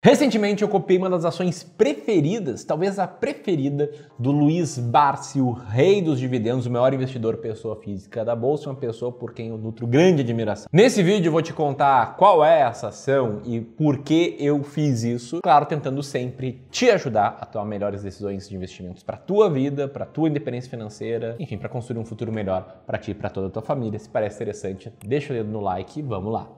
Recentemente eu copiei uma das ações preferidas, talvez a preferida, do Luiz Barsi, o rei dos dividendos, o maior investidor pessoa física da bolsa, uma pessoa por quem eu nutro grande admiração. Nesse vídeo eu vou te contar qual é essa ação e por que eu fiz isso, claro, tentando sempre te ajudar a tomar melhores decisões de investimentos para tua vida, para tua independência financeira, enfim, para construir um futuro melhor para ti e para toda a tua família. Se parece interessante, deixa o dedo no like e vamos lá.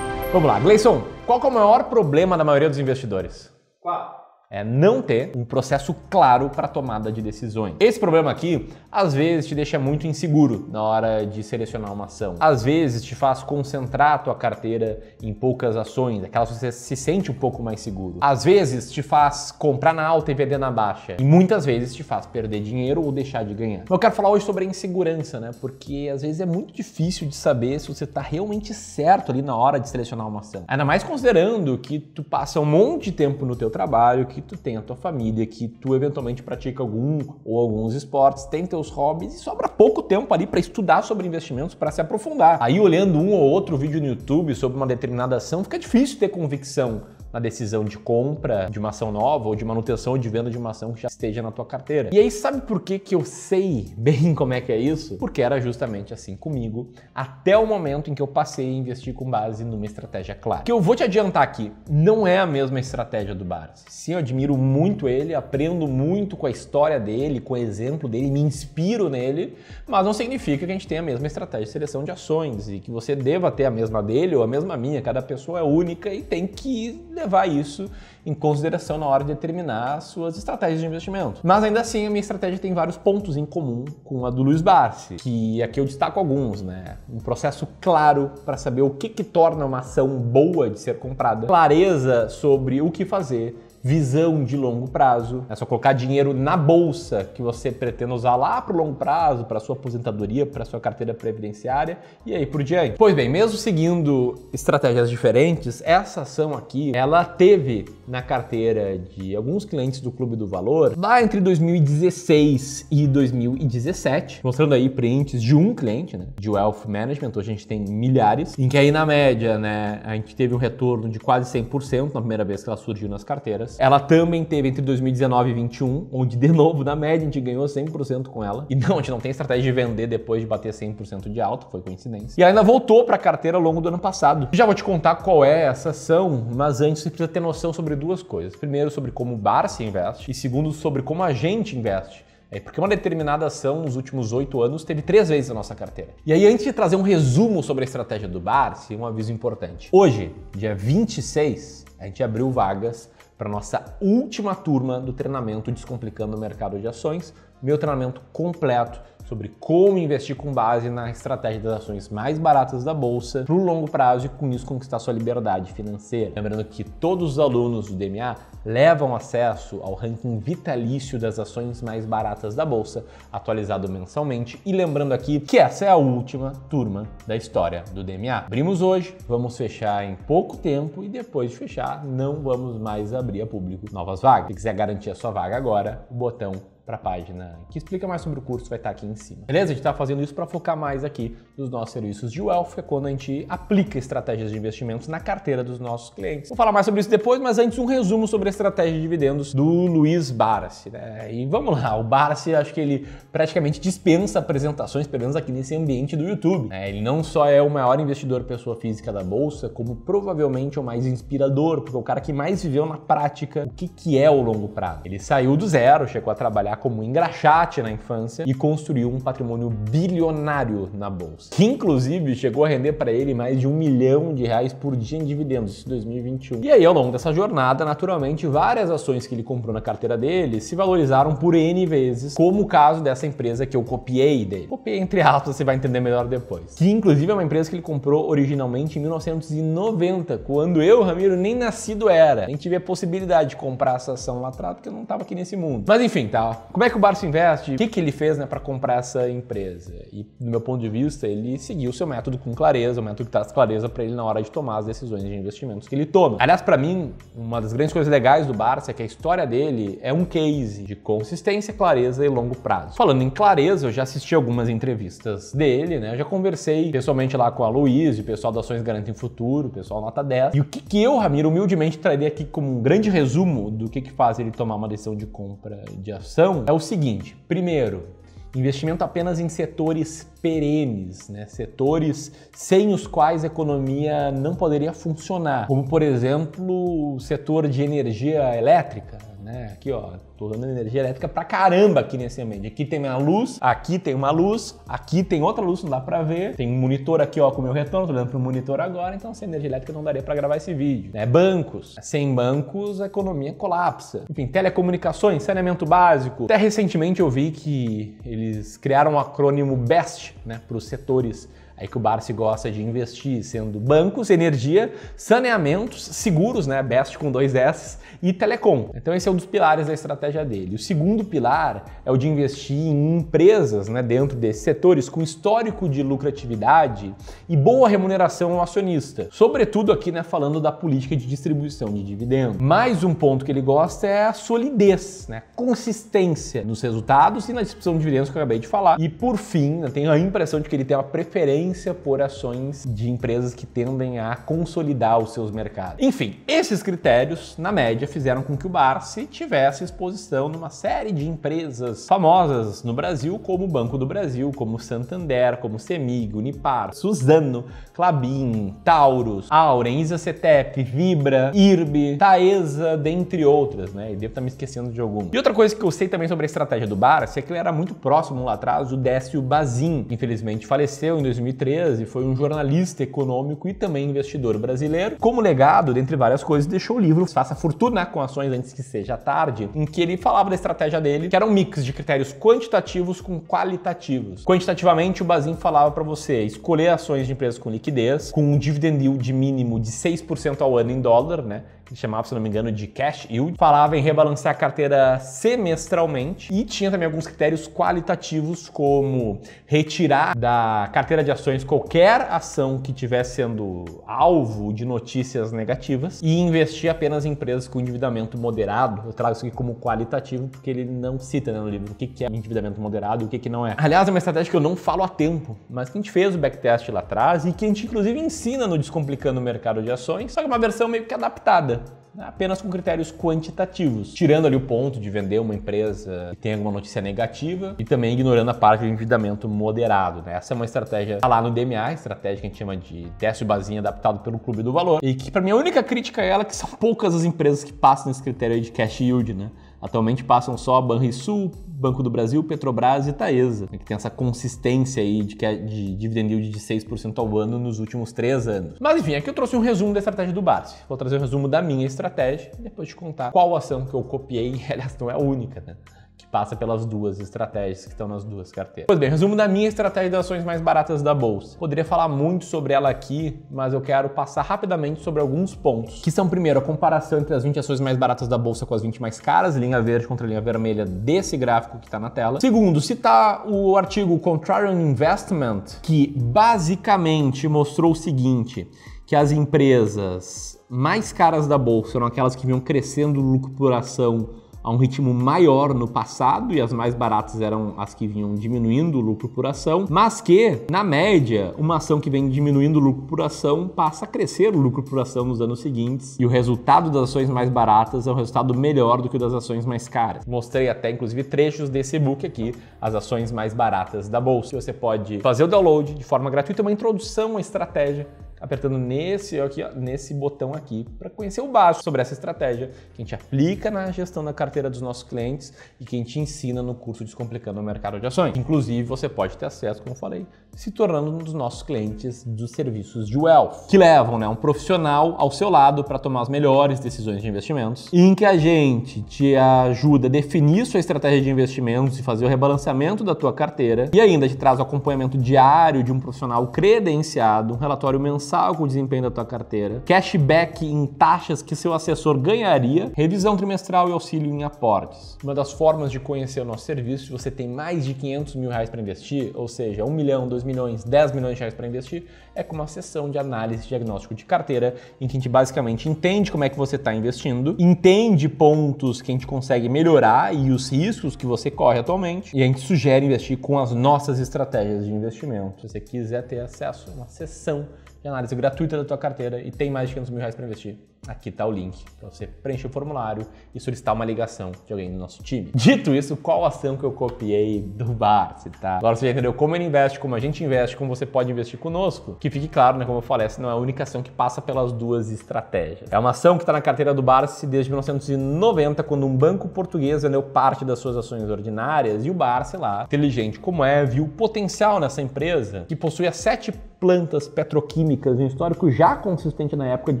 Vamos lá, Gleison, qual é o maior problema da maioria dos investidores? Qual? é não ter um processo claro para tomada de decisões. Esse problema aqui, às vezes, te deixa muito inseguro na hora de selecionar uma ação. Às vezes, te faz concentrar a tua carteira em poucas ações, aquelas que você se sente um pouco mais seguro. Às vezes, te faz comprar na alta e vender na baixa. E muitas vezes, te faz perder dinheiro ou deixar de ganhar. Eu quero falar hoje sobre a insegurança, né? Porque às vezes é muito difícil de saber se você está realmente certo ali na hora de selecionar uma ação. Ainda mais considerando que tu passa um monte de tempo no teu trabalho, que que tu tem a tua família, que tu eventualmente pratica algum ou alguns esportes, tem teus hobbies e sobra pouco tempo ali para estudar sobre investimentos, para se aprofundar. Aí olhando um ou outro vídeo no YouTube sobre uma determinada ação, fica difícil ter convicção na decisão de compra de uma ação nova ou de manutenção ou de venda de uma ação que já esteja na tua carteira. E aí, sabe por que, que eu sei bem como é que é isso? Porque era justamente assim comigo até o momento em que eu passei a investir com base numa estratégia clara. Que eu vou te adiantar aqui, não é a mesma estratégia do Barça. Sim, eu admiro muito ele, aprendo muito com a história dele, com o exemplo dele, me inspiro nele, mas não significa que a gente tenha a mesma estratégia de seleção de ações e que você deva ter a mesma dele ou a mesma minha. Cada pessoa é única e tem que levar isso em consideração na hora de determinar suas estratégias de investimento. Mas ainda assim, a minha estratégia tem vários pontos em comum com a do Luiz Barsi, que aqui eu destaco alguns, né? Um processo claro para saber o que, que torna uma ação boa de ser comprada, clareza sobre o que fazer visão de longo prazo, é só colocar dinheiro na bolsa que você pretende usar lá para o longo prazo, para sua aposentadoria, para sua carteira previdenciária e aí por diante. Pois bem, mesmo seguindo estratégias diferentes, essa ação aqui, ela teve na carteira de alguns clientes do Clube do Valor lá entre 2016 e 2017, mostrando aí prints de um cliente, né, de Wealth Management, hoje a gente tem milhares, em que aí na média, né, a gente teve um retorno de quase 100% na primeira vez que ela surgiu nas carteiras ela também teve entre 2019 e 21, onde de novo na média a gente ganhou 100% com ela. E não, a gente não tem estratégia de vender depois de bater 100% de alta, foi coincidência. E ela ainda voltou para a carteira ao longo do ano passado. Já vou te contar qual é essa ação, mas antes você precisa ter noção sobre duas coisas. Primeiro, sobre como o bar se investe e segundo, sobre como a gente investe. É porque uma determinada ação nos últimos oito anos teve três vezes a nossa carteira. E aí, antes de trazer um resumo sobre a estratégia do Barsi, um aviso importante. Hoje, dia 26, a gente abriu vagas para nossa última turma do treinamento Descomplicando o Mercado de Ações, meu treinamento completo sobre como investir com base na estratégia das ações mais baratas da bolsa para o longo prazo e com isso conquistar sua liberdade financeira. Lembrando que todos os alunos do DMA levam acesso ao ranking vitalício das ações mais baratas da bolsa, atualizado mensalmente. E lembrando aqui que essa é a última turma da história do DMA. Abrimos hoje, vamos fechar em pouco tempo e depois de fechar, não vamos mais abrir a público novas vagas. Se quiser garantir a sua vaga agora, o botão para a página que explica mais sobre o curso, vai estar tá aqui em cima. Beleza? A gente está fazendo isso para focar mais aqui nos nossos serviços de wealth, que é quando a gente aplica estratégias de investimentos na carteira dos nossos clientes. Vou falar mais sobre isso depois, mas antes um resumo sobre a estratégia de dividendos do Luiz Barsi. Né? E vamos lá, o Barsi acho que ele praticamente dispensa apresentações, pelo menos aqui nesse ambiente do YouTube. Né? Ele não só é o maior investidor pessoa física da Bolsa, como provavelmente o mais inspirador, porque é o cara que mais viveu na prática o que, que é o longo prazo. Ele saiu do zero, chegou a trabalhar trabalhar como engraxate na infância e construiu um patrimônio bilionário na bolsa, que inclusive chegou a render para ele mais de um milhão de reais por dia em dividendos, em 2021. E aí, ao longo dessa jornada, naturalmente, várias ações que ele comprou na carteira dele se valorizaram por N vezes, como o caso dessa empresa que eu copiei dele. Copiei entre aspas, você vai entender melhor depois. Que inclusive é uma empresa que ele comprou originalmente em 1990, quando eu, Ramiro, nem nascido era. Nem tive a possibilidade de comprar essa ação lá atrás, porque eu não estava aqui nesse mundo. Mas enfim, tá? Como é que o Barça investe? O que, que ele fez né, para comprar essa empresa? E, do meu ponto de vista, ele seguiu o seu método com clareza, o método que traz clareza para ele na hora de tomar as decisões de investimentos que ele toma. Aliás, para mim, uma das grandes coisas legais do Barça é que a história dele é um case de consistência, clareza e longo prazo. Falando em clareza, eu já assisti algumas entrevistas dele, né? Eu já conversei pessoalmente lá com a Luiz, o pessoal da Ações Garantem Futuro, o pessoal nota 10. E o que, que eu, Ramiro, humildemente trarei aqui como um grande resumo do que, que faz ele tomar uma decisão de compra de ação é o seguinte: primeiro, investimento apenas em setores perenes, né? setores sem os quais a economia não poderia funcionar, como por exemplo o setor de energia elétrica. Né? né? Aqui, ó, tô dando energia elétrica pra caramba aqui nesse ambiente. Aqui tem uma luz, aqui tem uma luz, aqui tem outra luz, não dá pra ver. Tem um monitor aqui, ó, com o meu retorno, tô olhando pro monitor agora, então sem energia elétrica não daria pra gravar esse vídeo. Né? Bancos. Sem bancos, a economia colapsa. Enfim, telecomunicações, saneamento básico. Até recentemente eu vi que eles criaram um acrônimo BEST, né, pros setores é que o Barsi gosta de investir, sendo bancos, energia, saneamentos, seguros, né, Best com dois S, e telecom. Então esse é um dos pilares da estratégia dele. O segundo pilar é o de investir em empresas né, dentro desses setores com histórico de lucratividade e boa remuneração ao acionista, sobretudo aqui né, falando da política de distribuição de dividendos. Mais um ponto que ele gosta é a solidez, né, consistência nos resultados e na distribuição de dividendos que eu acabei de falar. E por fim, eu tenho a impressão de que ele tem uma preferência preferência por ações de empresas que tendem a consolidar os seus mercados. Enfim, esses critérios, na média, fizeram com que o Barsi tivesse exposição numa série de empresas famosas no Brasil, como o Banco do Brasil, como Santander, como Semig, Unipar, Suzano, Clabin, Taurus, Auren, Isacetep, Vibra, IRB, Taesa, dentre outras, né? E devo estar tá me esquecendo de alguma. E outra coisa que eu sei também sobre a estratégia do Barsi é que ele era muito próximo lá atrás do Décio Bazin, que infelizmente faleceu em 2013 foi um jornalista econômico e também investidor brasileiro. Como legado, dentre várias coisas, deixou o livro Faça Fortuna com Ações Antes que Seja Tarde, em que ele falava da estratégia dele, que era um mix de critérios quantitativos com qualitativos. Quantitativamente, o Bazin falava para você escolher ações de empresas com liquidez, com um dividend yield mínimo de 6% ao ano em dólar, né? chamava, se não me engano, de cash yield, falava em rebalancear a carteira semestralmente e tinha também alguns critérios qualitativos, como retirar da carteira de ações qualquer ação que estivesse sendo alvo de notícias negativas e investir apenas em empresas com endividamento moderado. Eu trago isso aqui como qualitativo porque ele não cita né, no livro o que, é endividamento moderado e o que, que não é. Aliás, é uma estratégia que eu não falo a tempo, mas que a gente fez o backtest lá atrás e que a gente inclusive ensina no Descomplicando o Mercado de Ações, só que é uma versão meio que adaptada apenas com critérios quantitativos, tirando ali o ponto de vender uma empresa que tem alguma notícia negativa e também ignorando a parte de endividamento moderado. Né? Essa é uma estratégia tá lá no DMA, estratégia que a gente chama de teste basinha adaptado pelo Clube do Valor, e que para mim a única crítica é ela que são poucas as empresas que passam nesse critério de cash yield, né? Atualmente passam só a Banrisul, Banco do Brasil, Petrobras e Taesa, né, que tem essa consistência aí de, que é de dividend yield de 6% ao ano nos últimos três anos. Mas enfim, aqui eu trouxe um resumo da estratégia do Barsi. Vou trazer um resumo da minha estratégia e depois te contar qual ação que eu copiei, aliás, não é a única, né? que passa pelas duas estratégias que estão nas duas carteiras. Pois bem, resumo da minha estratégia de ações mais baratas da bolsa. Poderia falar muito sobre ela aqui, mas eu quero passar rapidamente sobre alguns pontos, que são primeiro a comparação entre as 20 ações mais baratas da bolsa com as 20 mais caras, linha verde contra linha vermelha desse gráfico que está na tela. Segundo, citar o artigo Contrarian Investment, que basicamente mostrou o seguinte, que as empresas mais caras da bolsa eram aquelas que vinham crescendo lucro por ação a um ritmo maior no passado e as mais baratas eram as que vinham diminuindo o lucro por ação, mas que, na média, uma ação que vem diminuindo o lucro por ação passa a crescer o lucro por ação nos anos seguintes e o resultado das ações mais baratas é um resultado melhor do que o das ações mais caras. Mostrei até, inclusive, trechos desse book aqui, As Ações Mais Baratas da Bolsa. Você pode fazer o download de forma gratuita, é uma introdução à estratégia apertando nesse, aqui, ó, nesse botão aqui para conhecer o básico sobre essa estratégia que a gente aplica na gestão da carteira dos nossos clientes e que a gente ensina no curso Descomplicando o Mercado de Ações. Inclusive, você pode ter acesso, como eu falei, se tornando um dos nossos clientes dos serviços de wealth, que levam né, um profissional ao seu lado para tomar as melhores decisões de investimentos, e em que a gente te ajuda a definir sua estratégia de investimentos e fazer o rebalanceamento da tua carteira, e ainda te traz o acompanhamento diário de um profissional credenciado, um relatório mensal com o desempenho da tua carteira, cashback em taxas que seu assessor ganharia, revisão trimestral e auxílio em aportes. Uma das formas de conhecer o nosso serviço, se você tem mais de 500 mil reais para investir, ou seja, 1 milhão, 2 2 milhões, 10 milhões de reais para investir, é com uma sessão de análise diagnóstico de carteira, em que a gente basicamente entende como é que você está investindo, entende pontos que a gente consegue melhorar e os riscos que você corre atualmente, e a gente sugere investir com as nossas estratégias de investimento. Se você quiser ter acesso a uma sessão de análise gratuita da tua carteira e tem mais de 500 mil reais para investir, Aqui está o link para você preencher o formulário e solicitar uma ligação de alguém do nosso time. Dito isso, qual ação que eu copiei do Barsi, tá? Agora você já entendeu como ele investe, como a gente investe, como você pode investir conosco. Que fique claro, né, como eu falei, essa não é a única ação que passa pelas duas estratégias. É uma ação que está na carteira do Barsi desde 1990, quando um banco português vendeu parte das suas ações ordinárias e o Barsi é lá, inteligente como é, viu potencial nessa empresa que possuía sete plantas petroquímicas em um histórico já consistente na época de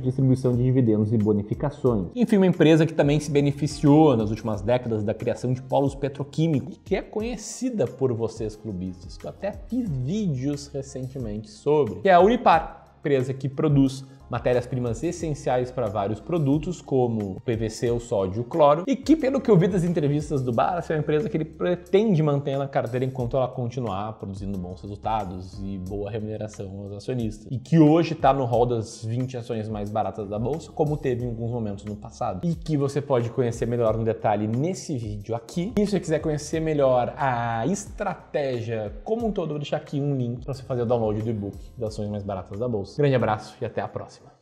distribuição de dividendos dividendos e bonificações. Enfim, uma empresa que também se beneficiou nas últimas décadas da criação de polos petroquímicos e que é conhecida por vocês clubistas, que eu até fiz vídeos recentemente sobre, que é a Unipar, empresa que produz matérias-primas essenciais para vários produtos, como o PVC, o sódio e o cloro, e que, pelo que eu vi das entrevistas do Barça, é uma empresa que ele pretende manter na carteira enquanto ela continuar produzindo bons resultados e boa remuneração aos acionistas, e que hoje está no rol das 20 ações mais baratas da bolsa, como teve em alguns momentos no passado, e que você pode conhecer melhor no detalhe nesse vídeo aqui. E se você quiser conhecer melhor a estratégia como um todo, vou deixar aqui um link para você fazer o download do e-book das ações mais baratas da bolsa. Grande abraço e até a próxima.